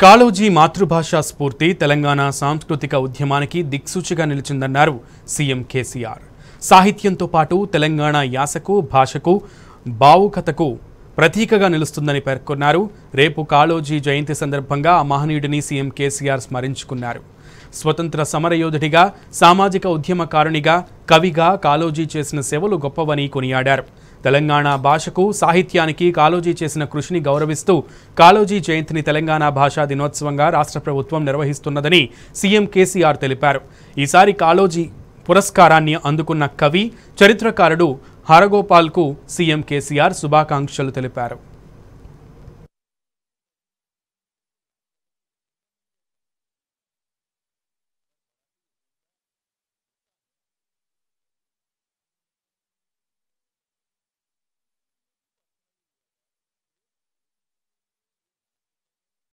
కాళోజీ మాతృభాషా స్ఫూర్తి తెలంగాణ సాంస్కృతిక ఉద్యమానికి దిక్సూచిగా నిలిచిందన్నారు సీఎం కేసీఆర్ సాహిత్యంతో పాటు తెలంగాణ యాసకు భాషకు భావుకతకు ప్రతీకగా నిలుస్తుందని పేర్కొన్నారు రేపు కాళోజీ జయంతి సందర్భంగా ఆ మహనీయుడిని సీఎం కేసీఆర్ స్మరించుకున్నారు స్వతంత్ర సమరయోధుడిగా సామాజిక ఉద్యమకారునిగా కవిగా కాళోజీ చేసిన సేవలు గొప్పవని కొనియాడారు తెలంగాణ భాషకు సాహిత్యానికి కాలోజీ చేసిన కృషిని గౌరవిస్తూ కాలోజీ జయంతిని తెలంగాణ భాషా దినోత్సవంగా రాష్ట్ర ప్రభుత్వం నిర్వహిస్తున్నదని సీఎం కేసీఆర్ తెలిపారు ఈసారి కాలోజీ పురస్కారాన్ని అందుకున్న కవి చరిత్రకారుడు హరగోపాల్కు సీఎం కేసీఆర్ శుభాకాంక్షలు తెలిపారు